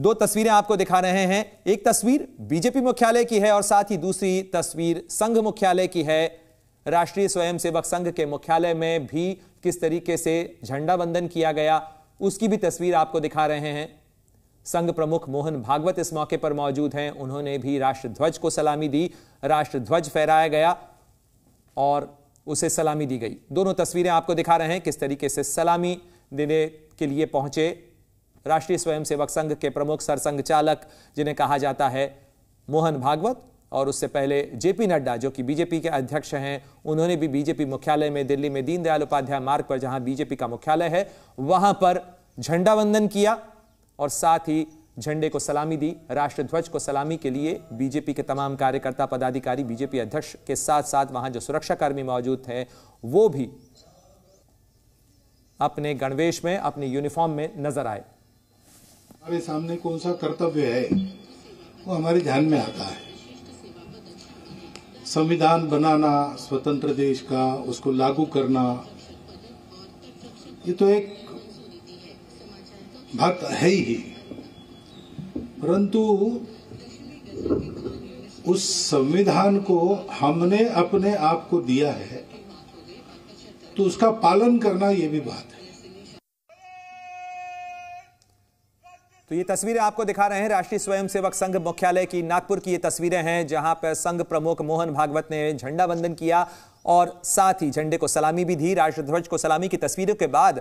दो तस्वीरें आपको दिखा रहे हैं एक तस्वीर बीजेपी मुख्यालय की है और साथ ही दूसरी तस्वीर संघ मुख्यालय की है राष्ट्रीय स्वयंसेवक संघ के मुख्यालय में भी किस तरीके से झंडा बंदन किया गया उसकी भी तस्वीर आपको दिखा रहे हैं संघ प्रमुख मोहन भागवत इस मौके पर मौजूद हैं उन्होंने भी राष्ट्रध्वज को सलामी दी राष्ट्रध्वज फहराया गया और उसे सलामी दी गई दोनों तस्वीरें आपको दिखा रहे हैं किस तरीके से सलामी देने के लिए पहुंचे राष्ट्रीय स्वयंसेवक संघ के प्रमुख सरसंघ चालक जिन्हें कहा जाता है मोहन भागवत और उससे पहले जेपी नड्डा जो कि बीजेपी के अध्यक्ष हैं उन्होंने भी बीजेपी मुख्यालय में दिल्ली में दीनदयाल उपाध्याय मार्ग पर जहां बीजेपी का मुख्यालय है वहां पर झंडा वंदन किया और साथ ही झंडे को सलामी दी राष्ट्रध्वज को सलामी के लिए बीजेपी के तमाम कार्यकर्ता पदाधिकारी बीजेपी अध्यक्ष के साथ साथ वहां जो सुरक्षाकर्मी मौजूद थे वो भी अपने गणवेश में अपने यूनिफॉर्म में नजर आए हमारे सामने कौन सा कर्तव्य है वो हमारे ध्यान में आता है संविधान बनाना स्वतंत्र देश का उसको लागू करना ये तो एक भक्त है ही परंतु उस संविधान को हमने अपने आप को दिया है तो उसका पालन करना ये भी बात है तो ये तस्वीरें आपको दिखा रहे हैं राष्ट्रीय स्वयंसेवक संघ मुख्यालय की नागपुर की ये तस्वीरें हैं जहां पर संघ प्रमुख मोहन भागवत ने झंडा वंदन किया और साथ ही झंडे को सलामी भी दी राष्ट्रध्वज को सलामी की तस्वीरों के बाद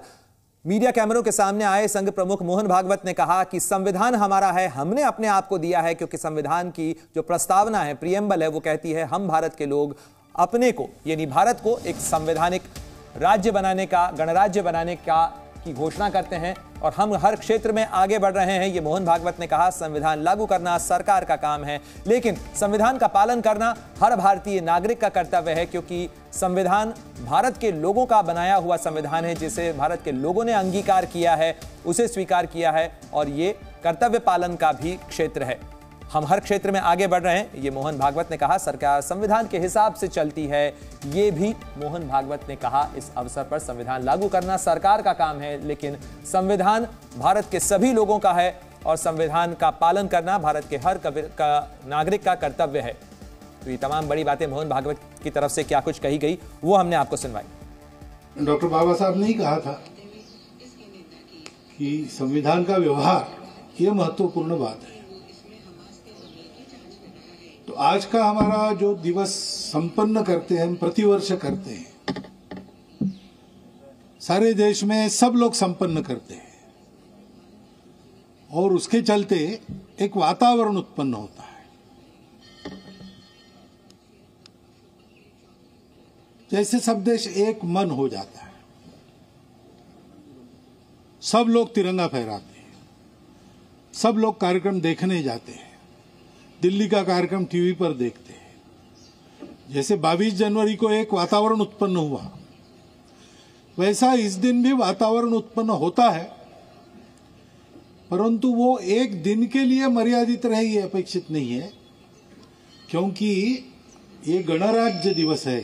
मीडिया कैमरों के सामने आए संघ प्रमुख मोहन भागवत ने कहा कि संविधान हमारा है हमने अपने आप को दिया है क्योंकि संविधान की जो प्रस्तावना है प्रियम्बल है वो कहती है हम भारत के लोग अपने को यानी भारत को एक संवैधानिक राज्य बनाने का गणराज्य बनाने का की घोषणा करते हैं और हम हर क्षेत्र में आगे बढ़ रहे हैं ये मोहन भागवत ने कहा संविधान लागू करना सरकार का काम है लेकिन संविधान का पालन करना हर भारतीय नागरिक का कर्तव्य है क्योंकि संविधान भारत के लोगों का बनाया हुआ संविधान है जिसे भारत के लोगों ने अंगीकार किया है उसे स्वीकार किया है और ये कर्तव्य पालन का भी क्षेत्र है हम हर क्षेत्र में आगे बढ़ रहे हैं ये मोहन भागवत ने कहा सरकार संविधान के हिसाब से चलती है ये भी मोहन भागवत ने कहा इस अवसर पर संविधान लागू करना सरकार का काम है लेकिन संविधान भारत के सभी लोगों का है और संविधान का पालन करना भारत के हर का नागरिक का कर्तव्य है तो ये तमाम बड़ी बातें मोहन भागवत की तरफ से क्या कुछ कही गई वो हमने आपको सुनवाई डॉक्टर बाबा साहब ने कहा था कि संविधान का व्यवहार ये महत्वपूर्ण बात है आज का हमारा जो दिवस संपन्न करते हैं हम प्रतिवर्ष करते हैं सारे देश में सब लोग संपन्न करते हैं और उसके चलते एक वातावरण उत्पन्न होता है जैसे सब देश एक मन हो जाता है सब लोग तिरंगा फहराते हैं सब लोग कार्यक्रम देखने जाते हैं दिल्ली का कार्यक्रम टीवी पर देखते हैं जैसे 22 जनवरी को एक वातावरण उत्पन्न हुआ वैसा इस दिन भी वातावरण उत्पन्न होता है परंतु वो एक दिन के लिए मर्यादित रहे ये अपेक्षित नहीं है क्योंकि ये गणराज्य दिवस है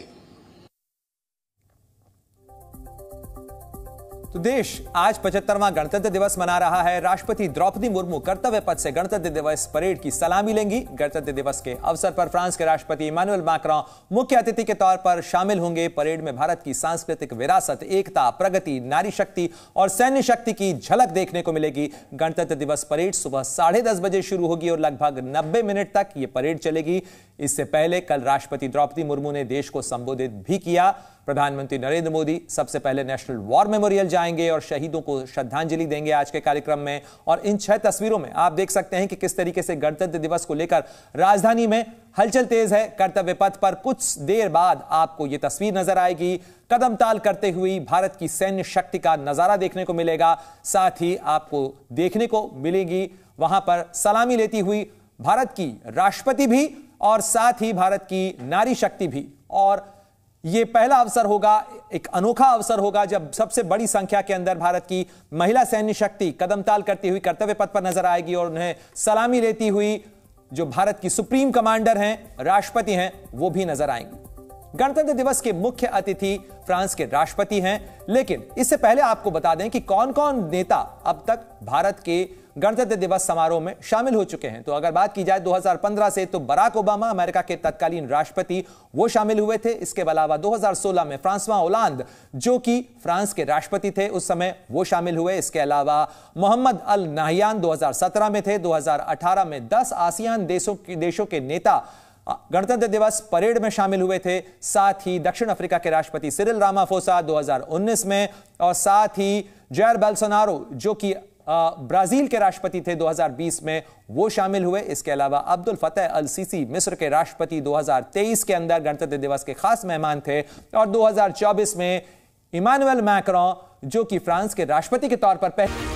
तो देश आज पचहत्तरवा गणतंत्र दिवस मना रहा है राष्ट्रपति द्रौपदी मुर्मू कर्तव्य पद से गणतंत्र दिवस परेड की सलामी लेंगी गणतंत्र दिवस के अवसर पर फ्रांस के राष्ट्रपति इमानुअल माकर मुख्य अतिथि के तौर पर शामिल होंगे परेड में भारत की सांस्कृतिक विरासत एकता प्रगति नारी शक्ति और सैन्य शक्ति की झलक देखने को मिलेगी गणतंत्र दिवस परेड सुबह साढ़े दस बजे शुरू होगी और लगभग नब्बे मिनट तक ये परेड चलेगी इससे पहले कल राष्ट्रपति द्रौपदी मुर्मू ने देश को संबोधित भी किया प्रधानमंत्री नरेंद्र मोदी सबसे पहले नेशनल वॉर मेमोरियल जाएंगे और शहीदों को श्रद्धांजलि देंगे आज के कार्यक्रम में और इन छह तस्वीरों में आप देख सकते हैं कि किस तरीके से गणतंत्र दिवस को लेकर राजधानी में हलचल तेज है कर्तव्य पथ पर कुछ देर बाद आपको यह तस्वीर नजर आएगी कदम ताल करते हुए भारत की सैन्य शक्ति का नजारा देखने को मिलेगा साथ ही आपको देखने को मिलेगी वहां पर सलामी लेती हुई भारत की राष्ट्रपति भी और साथ ही भारत की नारी शक्ति भी और यह पहला अवसर होगा एक अनोखा अवसर होगा जब सबसे बड़ी संख्या के अंदर भारत की महिला सैन्य शक्ति कदमताल करती हुई कर्तव्य पथ पर नजर आएगी और उन्हें सलामी लेती हुई जो भारत की सुप्रीम कमांडर हैं राष्ट्रपति हैं वो भी नजर आएंगी गणतंत्र दिवस के मुख्य अतिथि फ्रांस के राष्ट्रपति हैं लेकिन इससे पहले आपको बता दें कि कौन कौन नेता अब तक भारत के गणतंत्र दिवस समारोह में शामिल हो चुके हैं तो अगर बात की जाए 2015 से तो बराक ओबामा अमेरिका के तत्कालीन राष्ट्रपति वो शामिल हुए थे इसके अलावा 2016 में फ्रांसवा ओलांद जो कि फ्रांस के राष्ट्रपति थे उस समय वो शामिल हुए इसके अलावा मोहम्मद अल नाहयान 2017 में थे 2018 में 10 आसियान देशों के देशों के नेता गणतंत्र दिवस परेड में शामिल हुए थे साथ ही दक्षिण अफ्रीका के राष्ट्रपति सिरिल रामाफोसा 2019 में और साथ ही जैर बेल्सोनारो जो कि ब्राजील के राष्ट्रपति थे 2020 में वो शामिल हुए इसके अलावा अब्दुल फतेह अल सीसी मिस्र के राष्ट्रपति 2023 के अंदर गणतंत्र दिवस के खास मेहमान थे और 2024 में इमानुअल मैक्रॉ जो कि फ्रांस के राष्ट्रपति के तौर पर पहले